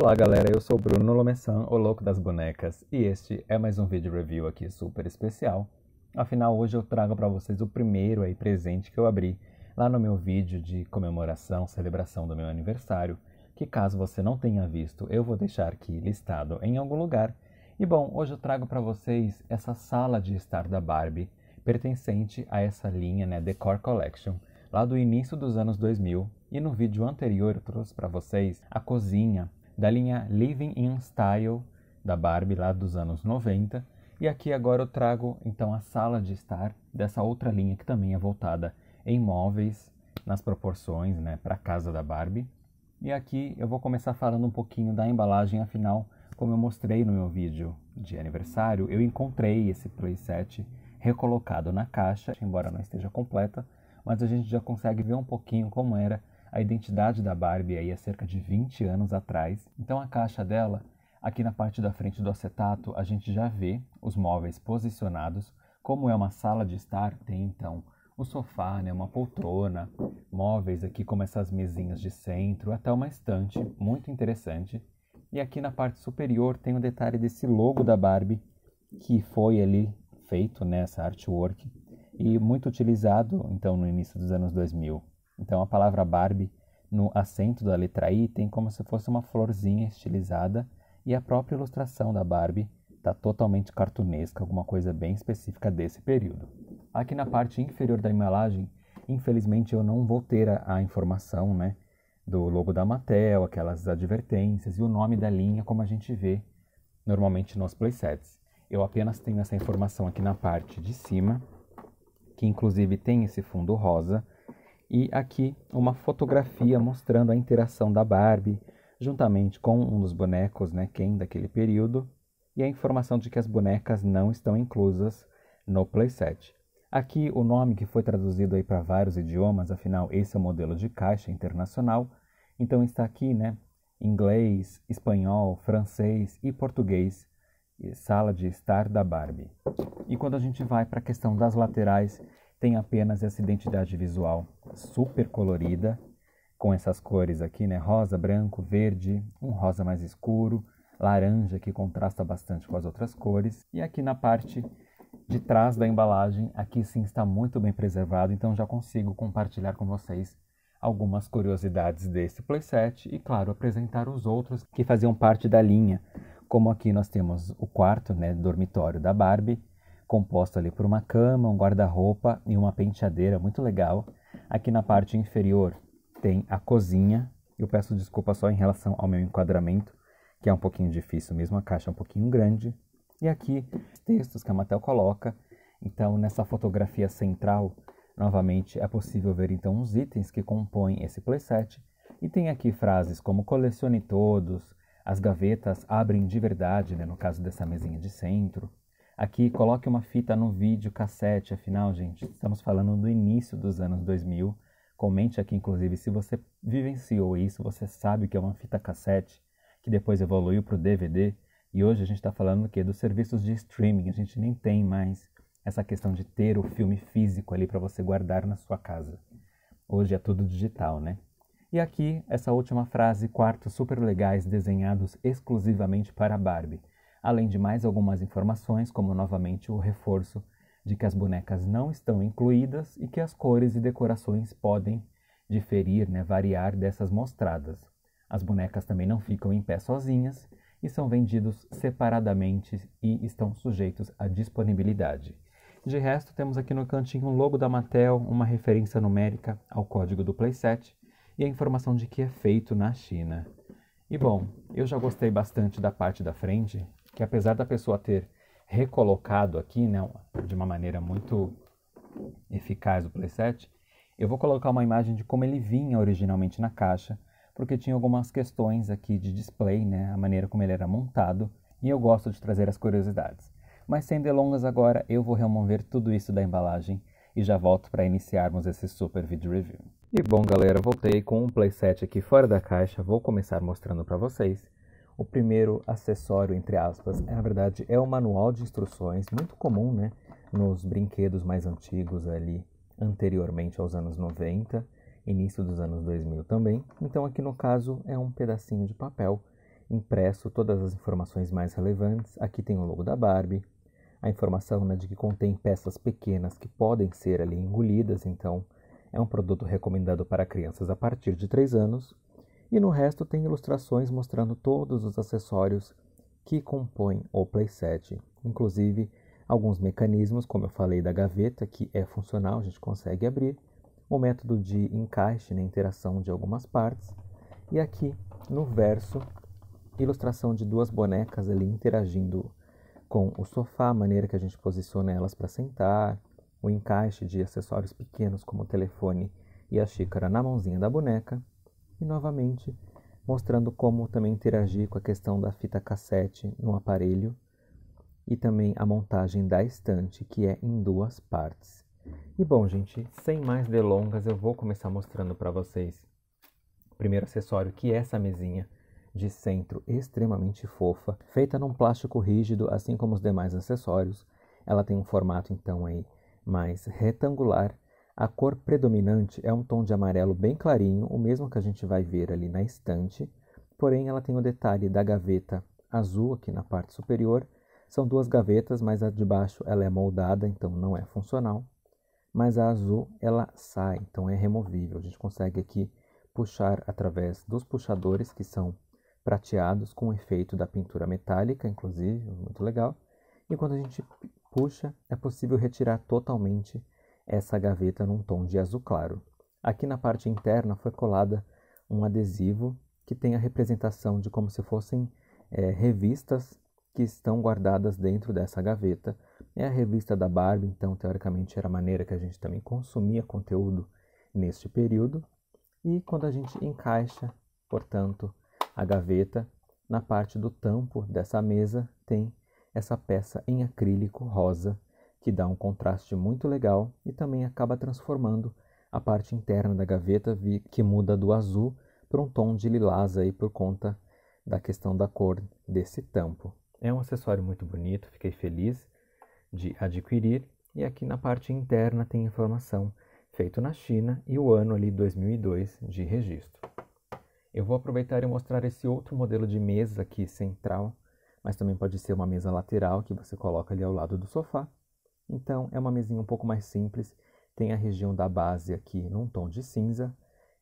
Olá galera, eu sou o Bruno Lomessan, o louco das bonecas, e este é mais um vídeo review aqui super especial. Afinal, hoje eu trago para vocês o primeiro aí presente que eu abri lá no meu vídeo de comemoração, celebração do meu aniversário, que caso você não tenha visto, eu vou deixar aqui listado em algum lugar. E bom, hoje eu trago para vocês essa sala de estar da Barbie, pertencente a essa linha, né, Decor Collection, lá do início dos anos 2000. E no vídeo anterior eu trouxe para vocês a cozinha da linha Living in Style da Barbie lá dos anos 90. E aqui agora eu trago então a sala de estar dessa outra linha que também é voltada em móveis, nas proporções, né, para a casa da Barbie. E aqui eu vou começar falando um pouquinho da embalagem, afinal, como eu mostrei no meu vídeo de aniversário, eu encontrei esse playset recolocado na caixa, embora não esteja completa, mas a gente já consegue ver um pouquinho como era a identidade da Barbie aí há cerca de 20 anos atrás. Então a caixa dela, aqui na parte da frente do acetato, a gente já vê os móveis posicionados. Como é uma sala de estar, tem então o sofá, né, uma poltrona, móveis aqui como essas mesinhas de centro, até uma estante, muito interessante. E aqui na parte superior tem o detalhe desse logo da Barbie que foi ali feito nessa né, artwork e muito utilizado então no início dos anos 2000 então a palavra Barbie no acento da letra I tem como se fosse uma florzinha estilizada e a própria ilustração da Barbie está totalmente cartunesca, alguma coisa bem específica desse período. Aqui na parte inferior da embalagem, infelizmente eu não vou ter a, a informação né, do logo da Mattel, aquelas advertências e o nome da linha como a gente vê normalmente nos playsets. Eu apenas tenho essa informação aqui na parte de cima, que inclusive tem esse fundo rosa, e aqui uma fotografia mostrando a interação da Barbie juntamente com um dos bonecos, né, Ken daquele período, e a informação de que as bonecas não estão inclusas no playset. Aqui o nome que foi traduzido aí para vários idiomas, afinal esse é o modelo de caixa internacional, então está aqui, né, inglês, espanhol, francês e português, sala de estar da Barbie. E quando a gente vai para a questão das laterais, tem apenas essa identidade visual super colorida, com essas cores aqui, né? Rosa, branco, verde, um rosa mais escuro, laranja que contrasta bastante com as outras cores. E aqui na parte de trás da embalagem, aqui sim está muito bem preservado, então já consigo compartilhar com vocês algumas curiosidades desse playset e, claro, apresentar os outros que faziam parte da linha. Como aqui nós temos o quarto, né, dormitório da Barbie, composto ali por uma cama, um guarda-roupa e uma penteadeira muito legal. Aqui na parte inferior tem a cozinha. Eu peço desculpa só em relação ao meu enquadramento, que é um pouquinho difícil mesmo, a caixa é um pouquinho grande. E aqui textos que a Mattel coloca. Então, nessa fotografia central, novamente é possível ver então os itens que compõem esse playset. E tem aqui frases como colecione todos, as gavetas abrem de verdade, né, no caso dessa mesinha de centro, Aqui, coloque uma fita no vídeo cassete, afinal, gente, estamos falando do início dos anos 2000. Comente aqui, inclusive, se você vivenciou isso, você sabe o que é uma fita cassete, que depois evoluiu para o DVD. E hoje a gente está falando do quê? Dos serviços de streaming. A gente nem tem mais essa questão de ter o filme físico ali para você guardar na sua casa. Hoje é tudo digital, né? E aqui, essa última frase, quartos super legais desenhados exclusivamente para Barbie além de mais algumas informações, como novamente o reforço de que as bonecas não estão incluídas e que as cores e decorações podem diferir, né, variar dessas mostradas. As bonecas também não ficam em pé sozinhas e são vendidos separadamente e estão sujeitos à disponibilidade. De resto, temos aqui no cantinho um logo da Mattel, uma referência numérica ao código do playset e a informação de que é feito na China. E bom, eu já gostei bastante da parte da frente, que apesar da pessoa ter recolocado aqui, né, de uma maneira muito eficaz o playset, eu vou colocar uma imagem de como ele vinha originalmente na caixa, porque tinha algumas questões aqui de display, né, a maneira como ele era montado, e eu gosto de trazer as curiosidades. Mas sem delongas agora, eu vou remover tudo isso da embalagem e já volto para iniciarmos esse super vídeo review. E bom galera, voltei com um playset aqui fora da caixa, vou começar mostrando para vocês o primeiro acessório, entre aspas, é, na verdade é o manual de instruções, muito comum né, nos brinquedos mais antigos ali, anteriormente aos anos 90, início dos anos 2000 também. Então aqui no caso é um pedacinho de papel impresso todas as informações mais relevantes. Aqui tem o logo da Barbie, a informação né, de que contém peças pequenas que podem ser ali engolidas, então é um produto recomendado para crianças a partir de 3 anos e no resto tem ilustrações mostrando todos os acessórios que compõem o playset, inclusive alguns mecanismos, como eu falei da gaveta, que é funcional, a gente consegue abrir, o método de encaixe na interação de algumas partes, e aqui no verso, ilustração de duas bonecas ali interagindo com o sofá, a maneira que a gente posiciona elas para sentar, o encaixe de acessórios pequenos como o telefone e a xícara na mãozinha da boneca, e novamente mostrando como também interagir com a questão da fita cassete no aparelho e também a montagem da estante, que é em duas partes. E bom, gente, sem mais delongas, eu vou começar mostrando para vocês o primeiro acessório, que é essa mesinha de centro extremamente fofa, feita num plástico rígido, assim como os demais acessórios. Ela tem um formato então aí mais retangular a cor predominante é um tom de amarelo bem clarinho, o mesmo que a gente vai ver ali na estante, porém ela tem o detalhe da gaveta azul aqui na parte superior. São duas gavetas, mas a de baixo ela é moldada, então não é funcional. Mas a azul ela sai, então é removível. A gente consegue aqui puxar através dos puxadores que são prateados com o efeito da pintura metálica, inclusive, muito legal. E quando a gente puxa, é possível retirar totalmente essa gaveta num tom de azul claro. Aqui na parte interna foi colada um adesivo que tem a representação de como se fossem é, revistas que estão guardadas dentro dessa gaveta. É a revista da Barbie, então teoricamente era a maneira que a gente também consumia conteúdo neste período. E quando a gente encaixa, portanto, a gaveta, na parte do tampo dessa mesa tem essa peça em acrílico rosa que dá um contraste muito legal e também acaba transformando a parte interna da gaveta, que muda do azul para um tom de lilás aí por conta da questão da cor desse tampo. É um acessório muito bonito, fiquei feliz de adquirir. E aqui na parte interna tem informação feito na China e o ano ali 2002 de registro. Eu vou aproveitar e mostrar esse outro modelo de mesa aqui central, mas também pode ser uma mesa lateral que você coloca ali ao lado do sofá então é uma mesinha um pouco mais simples, tem a região da base aqui num tom de cinza,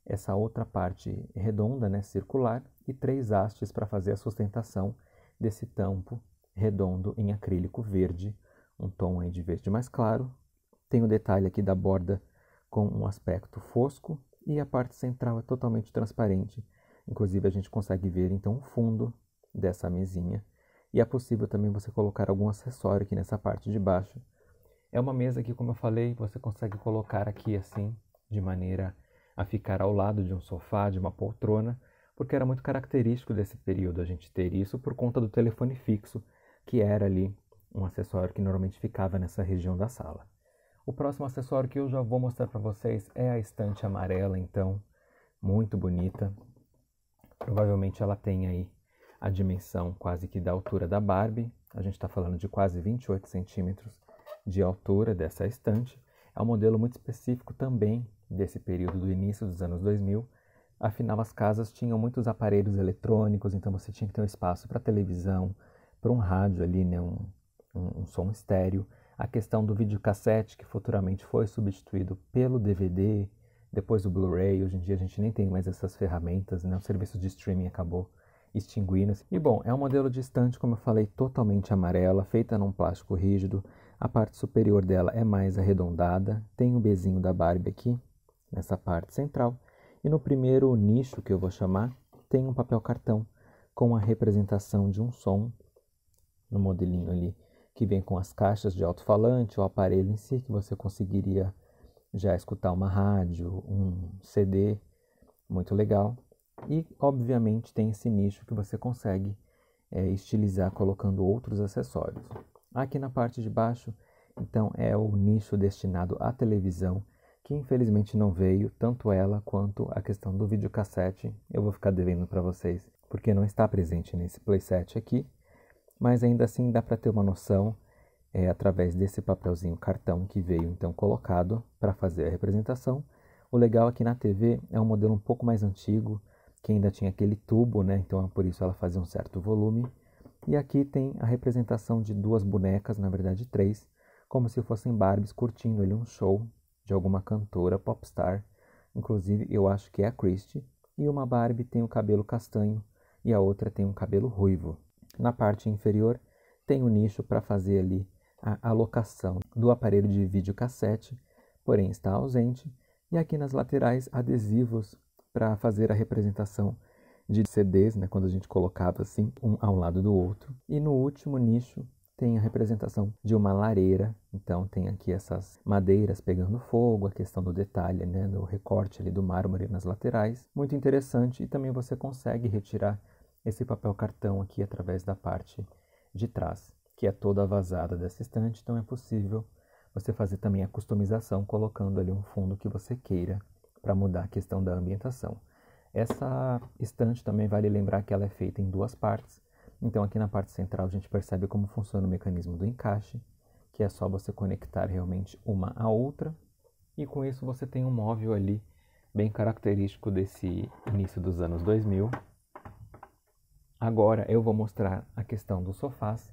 essa outra parte redonda, né, circular, e três hastes para fazer a sustentação desse tampo redondo em acrílico verde, um tom aí de verde mais claro. Tem o detalhe aqui da borda com um aspecto fosco e a parte central é totalmente transparente. Inclusive a gente consegue ver então o fundo dessa mesinha e é possível também você colocar algum acessório aqui nessa parte de baixo é uma mesa que, como eu falei, você consegue colocar aqui assim, de maneira a ficar ao lado de um sofá, de uma poltrona, porque era muito característico desse período a gente ter isso por conta do telefone fixo, que era ali um acessório que normalmente ficava nessa região da sala. O próximo acessório que eu já vou mostrar para vocês é a estante amarela, então, muito bonita. Provavelmente ela tem aí a dimensão quase que da altura da Barbie. A gente está falando de quase 28 centímetros de altura dessa estante é um modelo muito específico também desse período do início dos anos 2000. Afinal, as casas tinham muitos aparelhos eletrônicos, então você tinha que ter um espaço para televisão, para um rádio ali, né, um, um, um som estéreo. A questão do videocassete, que futuramente foi substituído pelo DVD, depois o Blu-ray. Hoje em dia a gente nem tem mais essas ferramentas, né? O serviço de streaming acabou extinguindo-se. E bom, é um modelo de estante, como eu falei, totalmente amarela, feita num plástico rígido. A parte superior dela é mais arredondada, tem o um bezinho da Barbie aqui, nessa parte central. E no primeiro nicho, que eu vou chamar, tem um papel cartão com a representação de um som, no modelinho ali, que vem com as caixas de alto-falante, o aparelho em si, que você conseguiria já escutar uma rádio, um CD, muito legal. E, obviamente, tem esse nicho que você consegue é, estilizar colocando outros acessórios. Aqui na parte de baixo, então, é o nicho destinado à televisão, que infelizmente não veio, tanto ela quanto a questão do videocassete. Eu vou ficar devendo para vocês, porque não está presente nesse playset aqui, mas ainda assim dá para ter uma noção é, através desse papelzinho cartão que veio então colocado para fazer a representação. O legal aqui é na TV é um modelo um pouco mais antigo, que ainda tinha aquele tubo, né? Então por isso ela fazia um certo volume. E aqui tem a representação de duas bonecas, na verdade três, como se fossem Barbies curtindo ali um show de alguma cantora popstar. Inclusive, eu acho que é a Christie. E uma Barbie tem o cabelo castanho e a outra tem um cabelo ruivo. Na parte inferior tem o um nicho para fazer ali a alocação do aparelho de videocassete, porém está ausente, e aqui nas laterais adesivos para fazer a representação de CDs, né, quando a gente colocava assim, um ao lado do outro. E no último nicho tem a representação de uma lareira, então tem aqui essas madeiras pegando fogo, a questão do detalhe, né, do recorte ali do mármore nas laterais. Muito interessante e também você consegue retirar esse papel cartão aqui através da parte de trás, que é toda vazada dessa estante, então é possível você fazer também a customização colocando ali um fundo que você queira para mudar a questão da ambientação. Essa estante também vale lembrar que ela é feita em duas partes. Então aqui na parte central a gente percebe como funciona o mecanismo do encaixe, que é só você conectar realmente uma à outra. E com isso você tem um móvel ali bem característico desse início dos anos 2000. Agora eu vou mostrar a questão dos sofás.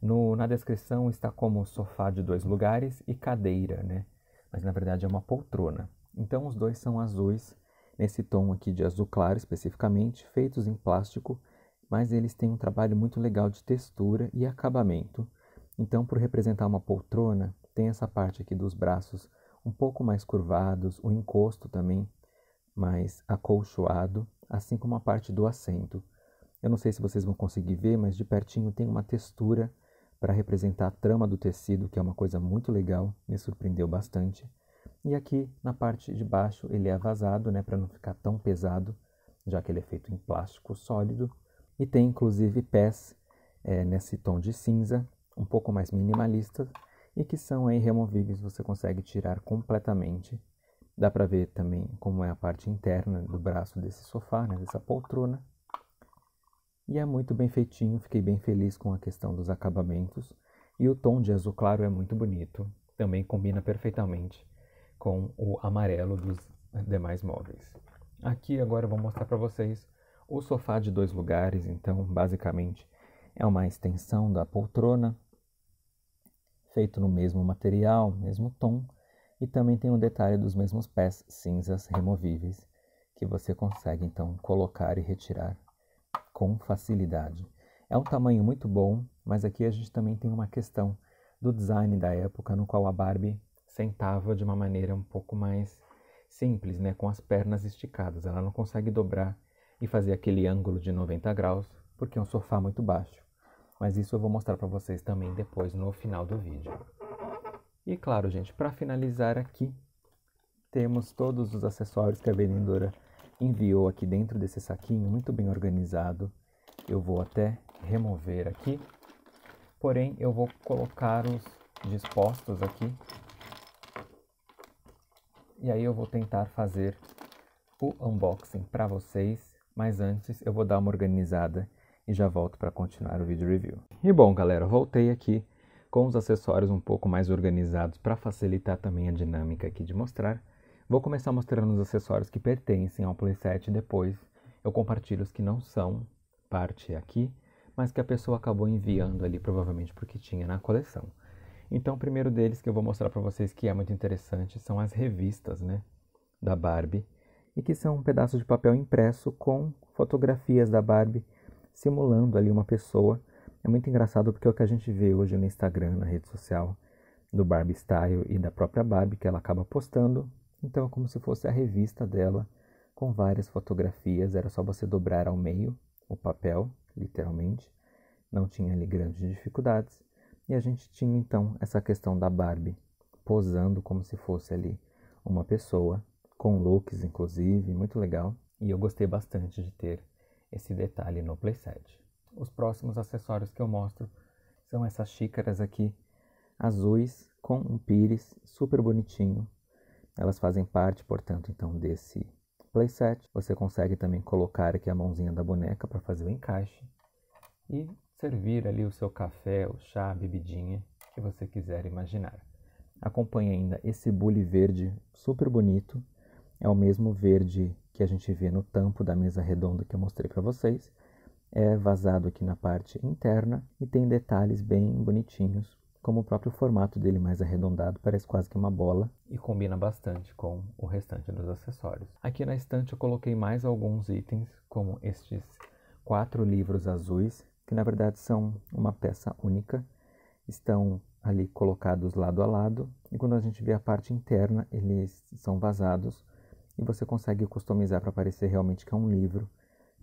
No, na descrição está como sofá de dois lugares e cadeira, né? Mas na verdade é uma poltrona. Então os dois são azuis nesse tom aqui de azul claro especificamente, feitos em plástico, mas eles têm um trabalho muito legal de textura e acabamento. Então, por representar uma poltrona, tem essa parte aqui dos braços um pouco mais curvados, o encosto também mais acolchoado, assim como a parte do assento. Eu não sei se vocês vão conseguir ver, mas de pertinho tem uma textura para representar a trama do tecido, que é uma coisa muito legal, me surpreendeu bastante. E aqui na parte de baixo ele é vazado, né, para não ficar tão pesado, já que ele é feito em plástico sólido. E tem inclusive pés é, nesse tom de cinza, um pouco mais minimalista, e que são aí removíveis, você consegue tirar completamente. Dá para ver também como é a parte interna do braço desse sofá, né, dessa poltrona. E é muito bem feitinho, fiquei bem feliz com a questão dos acabamentos. E o tom de azul claro é muito bonito, também combina perfeitamente com o amarelo dos demais móveis. Aqui agora eu vou mostrar para vocês o sofá de dois lugares, então basicamente é uma extensão da poltrona, feito no mesmo material, mesmo tom, e também tem o um detalhe dos mesmos pés cinzas removíveis, que você consegue então colocar e retirar com facilidade. É um tamanho muito bom, mas aqui a gente também tem uma questão do design da época no qual a Barbie sentava de uma maneira um pouco mais simples, né, com as pernas esticadas. Ela não consegue dobrar e fazer aquele ângulo de 90 graus, porque é um sofá muito baixo. Mas isso eu vou mostrar para vocês também depois no final do vídeo. E claro, gente, para finalizar aqui, temos todos os acessórios que a vendedora enviou aqui dentro desse saquinho, muito bem organizado. Eu vou até remover aqui, porém eu vou colocar os dispostos aqui e aí eu vou tentar fazer o unboxing para vocês, mas antes eu vou dar uma organizada e já volto para continuar o vídeo review. E bom, galera, voltei aqui com os acessórios um pouco mais organizados para facilitar também a dinâmica aqui de mostrar. Vou começar mostrando os acessórios que pertencem ao playset depois eu compartilho os que não são parte aqui, mas que a pessoa acabou enviando ali provavelmente porque tinha na coleção. Então, o primeiro deles que eu vou mostrar para vocês que é muito interessante são as revistas, né, da Barbie, e que são um pedaço de papel impresso com fotografias da Barbie simulando ali uma pessoa. É muito engraçado porque é o que a gente vê hoje no Instagram, na rede social do Barbie Style e da própria Barbie que ela acaba postando. Então, é como se fosse a revista dela com várias fotografias, era só você dobrar ao meio o papel, literalmente. Não tinha ali grandes dificuldades e a gente tinha então essa questão da Barbie posando como se fosse ali uma pessoa, com looks inclusive, muito legal. E eu gostei bastante de ter esse detalhe no playset. Os próximos acessórios que eu mostro são essas xícaras aqui azuis com um pires super bonitinho. Elas fazem parte, portanto, então desse playset. Você consegue também colocar aqui a mãozinha da boneca para fazer o encaixe. E servir ali o seu café, o chá, a bebidinha que você quiser imaginar. Acompanhe ainda esse bule verde super bonito, é o mesmo verde que a gente vê no tampo da mesa redonda que eu mostrei para vocês. É vazado aqui na parte interna e tem detalhes bem bonitinhos, como o próprio formato dele mais arredondado, parece quase que uma bola e combina bastante com o restante dos acessórios. Aqui na estante eu coloquei mais alguns itens, como estes quatro livros azuis que na verdade são uma peça única, estão ali colocados lado a lado, e quando a gente vê a parte interna, eles são vazados e você consegue customizar para parecer realmente que é um livro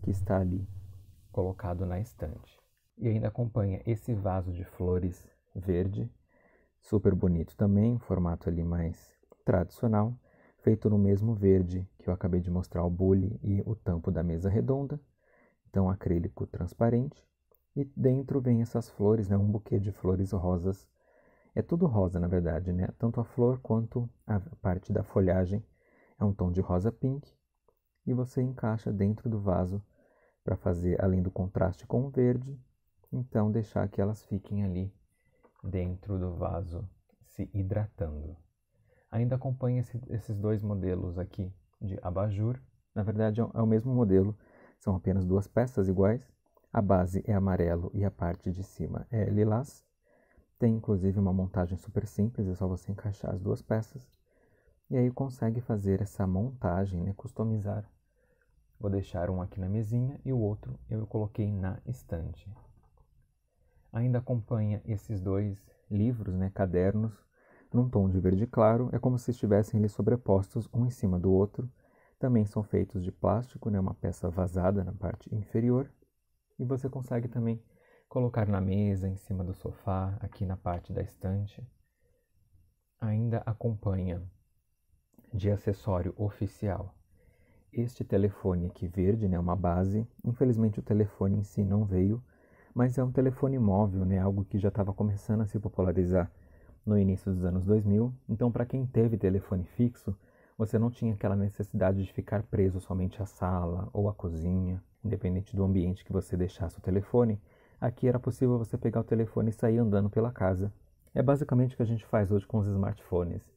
que está ali colocado na estante. E ainda acompanha esse vaso de flores verde, super bonito também, um formato ali mais tradicional, feito no mesmo verde que eu acabei de mostrar o bule e o tampo da mesa redonda, então acrílico transparente e dentro vem essas flores, né? Um buquê de flores rosas. É tudo rosa, na verdade, né? Tanto a flor quanto a parte da folhagem é um tom de rosa pink e você encaixa dentro do vaso para fazer além do contraste com o verde, então deixar que elas fiquem ali dentro do vaso se hidratando. Ainda acompanha esse, esses dois modelos aqui de abajur. Na verdade é o é mesmo modelo, são apenas duas peças iguais a base é amarelo e a parte de cima é lilás. Tem inclusive uma montagem super simples, é só você encaixar as duas peças. E aí consegue fazer essa montagem, né, customizar. Vou deixar um aqui na mesinha e o outro eu coloquei na estante. Ainda acompanha esses dois livros, né, cadernos, num tom de verde claro, é como se estivessem eles sobrepostos um em cima do outro. Também são feitos de plástico, né, uma peça vazada na parte inferior e você consegue também colocar na mesa, em cima do sofá, aqui na parte da estante. Ainda acompanha de acessório oficial este telefone aqui verde, né, uma base. Infelizmente o telefone em si não veio, mas é um telefone móvel, né, algo que já estava começando a se popularizar no início dos anos 2000. Então, para quem teve telefone fixo, você não tinha aquela necessidade de ficar preso somente à sala ou à cozinha Independente do ambiente que você deixasse o telefone, aqui era possível você pegar o telefone e sair andando pela casa. É basicamente o que a gente faz hoje com os smartphones.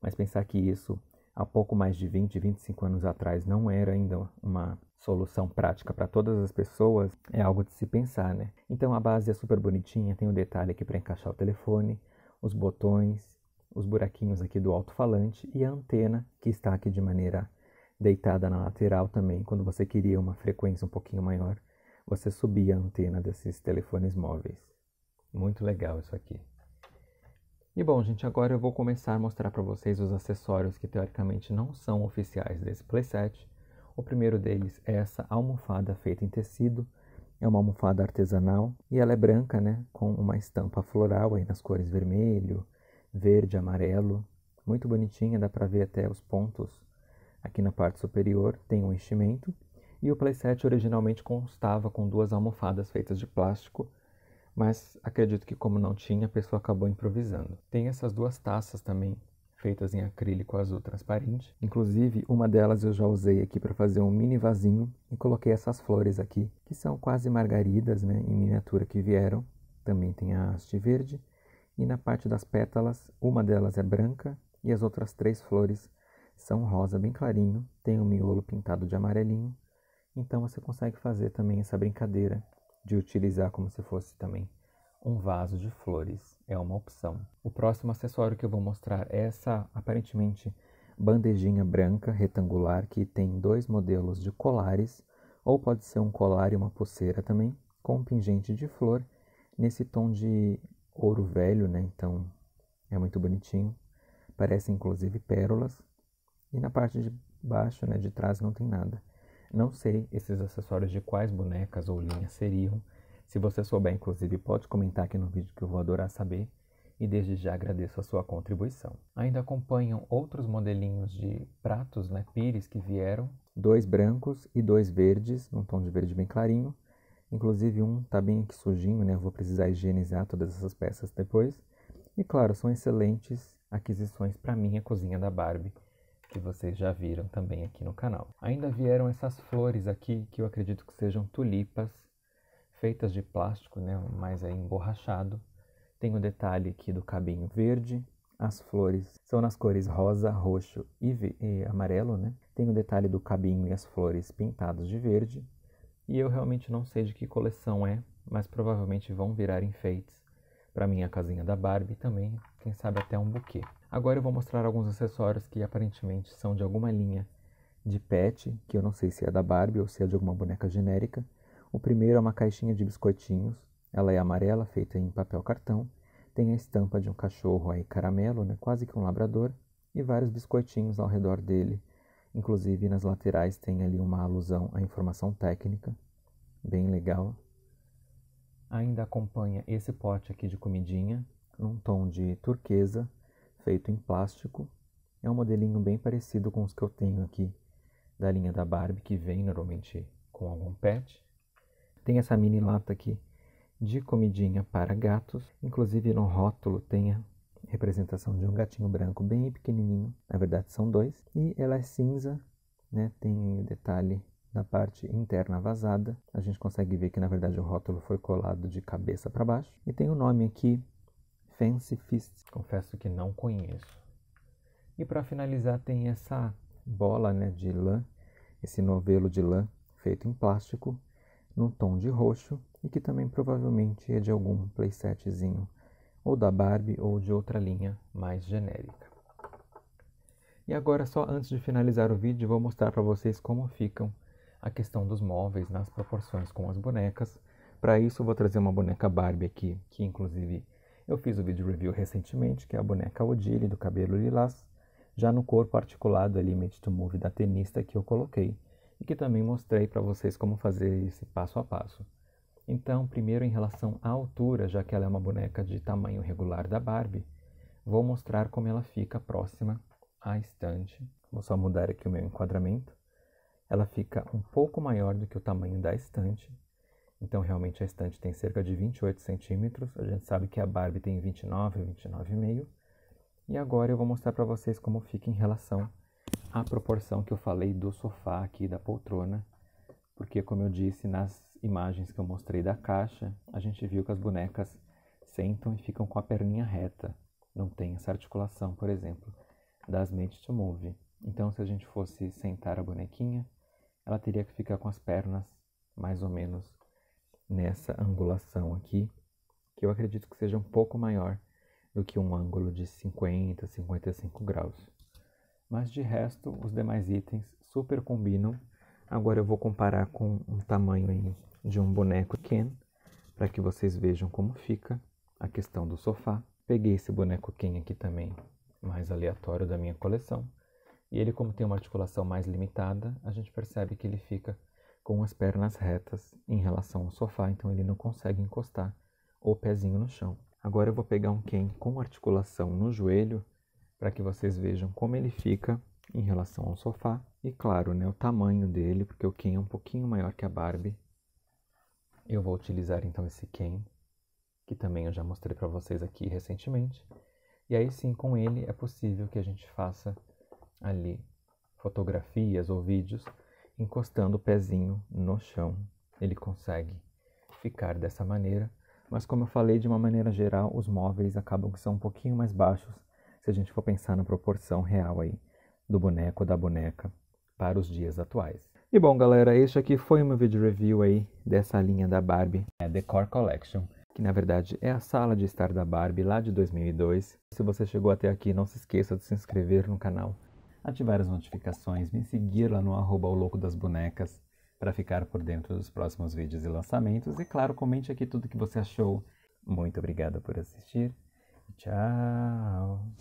Mas pensar que isso, há pouco mais de 20, 25 anos atrás, não era ainda uma solução prática para todas as pessoas, é algo de se pensar, né? Então a base é super bonitinha, tem o um detalhe aqui para encaixar o telefone, os botões, os buraquinhos aqui do alto-falante e a antena que está aqui de maneira deitada na lateral também, quando você queria uma frequência um pouquinho maior, você subia a antena desses telefones móveis. Muito legal isso aqui. E bom, gente, agora eu vou começar a mostrar para vocês os acessórios que teoricamente não são oficiais desse playset. O primeiro deles é essa almofada feita em tecido. É uma almofada artesanal e ela é branca, né, com uma estampa floral aí nas cores vermelho, verde, amarelo. Muito bonitinha, dá para ver até os pontos Aqui na parte superior tem o um enchimento e o playset originalmente constava com duas almofadas feitas de plástico, mas acredito que como não tinha, a pessoa acabou improvisando. Tem essas duas taças também feitas em acrílico azul transparente. Inclusive, uma delas eu já usei aqui para fazer um mini vasinho e coloquei essas flores aqui, que são quase margaridas, né, em miniatura que vieram. Também tem a haste verde e na parte das pétalas, uma delas é branca e as outras três flores são rosa bem clarinho, tem um miolo pintado de amarelinho. Então você consegue fazer também essa brincadeira de utilizar como se fosse também um vaso de flores. É uma opção. O próximo acessório que eu vou mostrar é essa aparentemente bandejinha branca retangular que tem dois modelos de colares, ou pode ser um colar e uma pulseira também, com um pingente de flor nesse tom de ouro velho, né? Então é muito bonitinho. Parece inclusive pérolas. E na parte de baixo, né, de trás, não tem nada. Não sei esses acessórios de quais bonecas ou linhas seriam. Se você souber, inclusive, pode comentar aqui no vídeo que eu vou adorar saber. E desde já agradeço a sua contribuição. Ainda acompanham outros modelinhos de pratos, né, pires que vieram. Dois brancos e dois verdes, num tom de verde bem clarinho. Inclusive um tá bem aqui sujinho, né? Eu vou precisar higienizar todas essas peças depois. E claro, são excelentes aquisições para minha cozinha da Barbie que vocês já viram também aqui no canal. Ainda vieram essas flores aqui, que eu acredito que sejam tulipas, feitas de plástico, né, mas é emborrachado. Tem o detalhe aqui do cabinho verde, as flores são nas cores rosa, roxo e, e amarelo, né? Tem o detalhe do cabinho e as flores pintados de verde. E eu realmente não sei de que coleção é, mas provavelmente vão virar enfeites para minha casinha da Barbie também, quem sabe até um buquê. Agora eu vou mostrar alguns acessórios que aparentemente são de alguma linha de pet, que eu não sei se é da Barbie ou se é de alguma boneca genérica. O primeiro é uma caixinha de biscoitinhos, ela é amarela, feita em papel cartão, tem a estampa de um cachorro aí caramelo, né, quase que um labrador, e vários biscoitinhos ao redor dele. Inclusive nas laterais tem ali uma alusão à informação técnica, bem legal. Ainda acompanha esse pote aqui de comidinha, num tom de turquesa, feito em plástico. É um modelinho bem parecido com os que eu tenho aqui da linha da Barbie, que vem normalmente com algum pet. Tem essa mini lata aqui de comidinha para gatos. Inclusive no rótulo tem a representação de um gatinho branco bem pequenininho. Na verdade são dois. E ela é cinza, né? Tem detalhe na parte interna vazada. A gente consegue ver que na verdade o rótulo foi colado de cabeça para baixo. E tem o nome aqui Fancy Fist. Confesso que não conheço. E para finalizar tem essa bola né, de lã, esse novelo de lã feito em plástico, no tom de roxo e que também provavelmente é de algum playsetzinho, ou da Barbie ou de outra linha mais genérica. E agora só antes de finalizar o vídeo vou mostrar para vocês como ficam a questão dos móveis nas proporções com as bonecas. Para isso vou trazer uma boneca Barbie aqui, que inclusive eu fiz o vídeo review recentemente, que é a boneca Odile do cabelo lilás, já no corpo articulado ali Limit to Move da tenista que eu coloquei e que também mostrei para vocês como fazer esse passo a passo. Então, primeiro em relação à altura, já que ela é uma boneca de tamanho regular da Barbie, vou mostrar como ela fica próxima à estante. Vou só mudar aqui o meu enquadramento. Ela fica um pouco maior do que o tamanho da estante, então, realmente, a estante tem cerca de 28 centímetros. A gente sabe que a Barbie tem 29, 29,5. E agora eu vou mostrar para vocês como fica em relação à proporção que eu falei do sofá aqui, da poltrona. Porque, como eu disse, nas imagens que eu mostrei da caixa, a gente viu que as bonecas sentam e ficam com a perninha reta. Não tem essa articulação, por exemplo, das Made to Move. Então, se a gente fosse sentar a bonequinha, ela teria que ficar com as pernas mais ou menos nessa angulação aqui, que eu acredito que seja um pouco maior do que um ângulo de 50, 55 graus. Mas de resto, os demais itens super combinam. Agora eu vou comparar com um tamanho de um boneco Ken, para que vocês vejam como fica a questão do sofá. Peguei esse boneco Ken aqui também, mais aleatório da minha coleção. E ele, como tem uma articulação mais limitada, a gente percebe que ele fica com as pernas retas em relação ao sofá, então ele não consegue encostar o pezinho no chão. Agora eu vou pegar um Ken com articulação no joelho para que vocês vejam como ele fica em relação ao sofá e claro, né, o tamanho dele, porque o Ken é um pouquinho maior que a Barbie. Eu vou utilizar então esse Ken, que também eu já mostrei para vocês aqui recentemente. E aí sim, com ele é possível que a gente faça ali fotografias ou vídeos encostando o pezinho no chão. Ele consegue ficar dessa maneira, mas como eu falei, de uma maneira geral, os móveis acabam que são um pouquinho mais baixos se a gente for pensar na proporção real aí do boneco da boneca para os dias atuais. E bom, galera, este aqui foi uma vídeo review aí dessa linha da Barbie, a é, Decor Collection, que na verdade é a sala de estar da Barbie lá de 2002. Se você chegou até aqui, não se esqueça de se inscrever no canal ativar as notificações, me seguir lá no arroba louco das bonecas para ficar por dentro dos próximos vídeos e lançamentos. E claro, comente aqui tudo que você achou. Muito obrigado por assistir. Tchau!